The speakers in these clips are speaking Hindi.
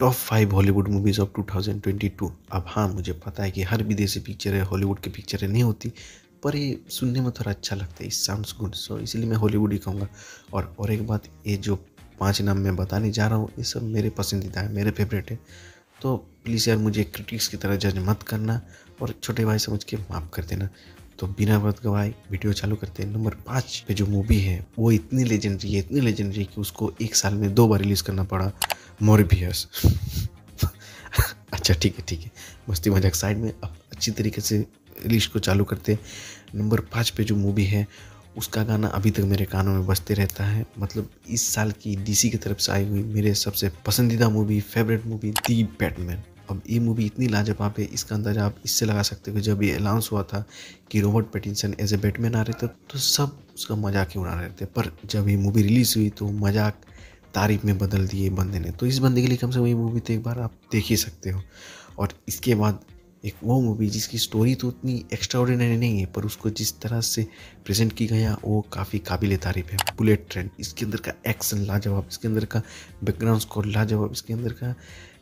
top five Hollywood movies of 2022 अब हाँ मुझे पता है कि हर विदेशी पिक्चर है हॉलीवुड की पिक्चरें नहीं होती पर ये सुनने में थोड़ा अच्छा लगता है इस साउंड्स गुड सो इसलिए मैं हॉलीवुड ही कहूँगा और और एक बात ये जो पांच नाम मैं बताने जा रहा हूँ ये सब मेरे पसंदीदा है मेरे फेवरेट है तो प्लीज़ यार मुझे क्रिटिक्स की तरह जज मत करना और छोटे भाई समझ के माफ़ कर देना तो बिना बात गवाए वीडियो चालू करते हैं नंबर पाँच पे जो मूवी है वो इतनी लेजेंडरी है इतनी लेजेंडरी कि उसको एक साल में दो बार रिलीज़ करना पड़ा मोरबियस अच्छा ठीक है ठीक है मस्ती मजाक साइड में अब अच्छी तरीके से रिलीज को चालू करते हैं नंबर पाँच पे जो मूवी है उसका गाना अभी तक मेरे कानों में बजते रहता है मतलब इस साल की डीसी की तरफ से आई हुई मेरे सबसे पसंदीदा movie favourite movie the Batman अब ये मूवी इतनी लाजवाब है इसका अंदाज़ा आप इससे लगा सकते हो जब ये अनाउंस हुआ था कि Robert Pattinson as a Batman आ रहे थे तो सब उसका मजाक ही उड़ा रहे थे पर जब ये मूवी रिलीज़ हुई तो मजाक तारीफ में बदल दिए बंदे ने तो इस बंदे के लिए कम से कम ये मूवी तो एक बार आप देख ही सकते हो और इसके बाद एक वो मूवी जिसकी स्टोरी तो उतनी एक्स्ट्रा ऑर्डिनरी नहीं है पर उसको जिस तरह से प्रेजेंट की गया वो काफ़ी काबिल तारीफ है बुलेट ट्रेन इसके अंदर का एक्शन लाजवाब इसके अंदर का बैकग्राउंड स्कोर लाजवाब इसके अंदर का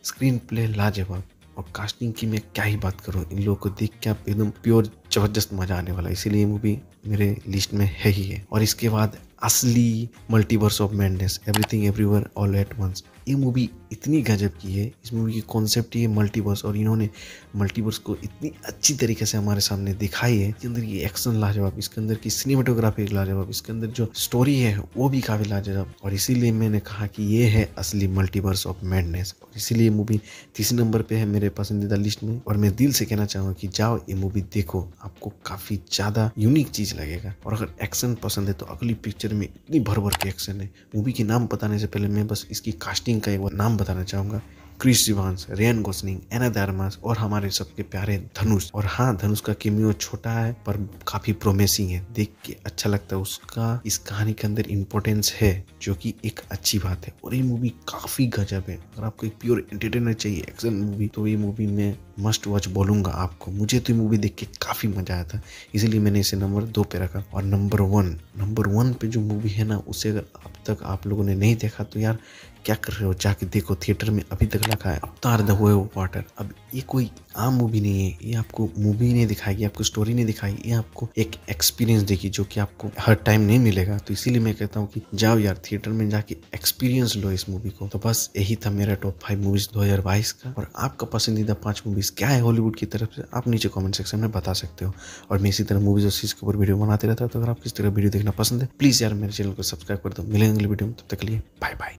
स्क्रीन प्ले लाजवाब और कास्टिंग की मैं क्या ही बात करूँ इन लोगों को देख के आप एकदम प्योर जबरदस्त मजा आने वाला है इसीलिए मूवी मेरे लिस्ट में है ही है और इसके बाद असली multiverse of madness everything everywhere all at once ये मूवी इतनी गजब की है इस मूवी की कॉन्सेप्ट ये मल्टीवर्स और इन्होंने मल्टीवर्स को इतनी अच्छी तरीके से हमारे सामने दिखाई है इसके अंदर की एक्शन लाजवाब इसके अंदर की सिनेमाटोग्राफी लाजवाब इसके अंदर जो स्टोरी है वो भी काफ़ी लाजवाब और इसीलिए मैंने कहा कि ये है असली मल्टीवर्स ऑफ मैडनेस और इसीलिए मूवी तीसरे नंबर पर है मेरे पसंदीदा लिस्ट में और मैं दिल से कहना चाहूँगा कि जाओ ये मूवी देखो आपको काफ़ी ज़्यादा यूनिक चीज़ लगेगा और अगर एक्शन पसंद है तो अगली पिक्चर में इतनी भर भर के एक्शन है मूवी के नाम बताने से पहले मैं बस इसकी कास्टिंग गोसलिंग का एक बार नाम बताना चाहूँगा Chris Evans Ryan Gosling Ana de Armas और हमारे सबके प्यारे धनुष और हाँ धनुष का केमियो छोटा है पर काफी प्रोमेसिंग है देख के अच्छा लगता है उसका इस कहानी के अंदर इम्पोर्टेंस है जो कि एक अच्छी बात है और ये मूवी काफी गजब है अगर आपको एक प्योर एंटरटेनर चाहिए एक्शन मूवी तो ये मूवी में मस्ट वॉच बोलूंगा आपको मुझे तो ये मूवी देख के काफी मजा आया था इसीलिए मैंने इसे नंबर दो पे रखा और नंबर वन नंबर वन पे जो मूवी है ना उसे अगर तक आप लोगों ने नहीं देखा तो यार क्या कर रहे हो जाके देखो थिएटर में अभी तक लगा है अवतार द हुए वाटर अब ये कोई आम मूवी नहीं है ये आपको मूवी नहीं दिखाएगी आपको स्टोरी नहीं दिखाएगी ये आपको एक एक्सपीरियंस देगी जो कि आपको हर टाइम नहीं मिलेगा तो इसीलिए मैं कहता हूँ कि जाओ यार थिएटर में जाके एक्सपीरियंस लो इस मूवी को तो बस यही था मेरा टॉप फाइव मूवीज दो का और आपका पसंदीदा पांच मूवीज क्या है हॉलीवुड की तरफ से आप नीचे कॉमेंट सेक्शन में बता सकते हो और मैं इसी तरह मूवीज और सीरीज के ऊपर वीडियो बनाते रहता हूँ तो अगर आप किस तरह वीडियो देखना पसंद है प्लीज़ यार मेरे चैनल को सब्सक्राइब कर दो मिलेंगे वीडियो में तब तक के लिए बाय बाय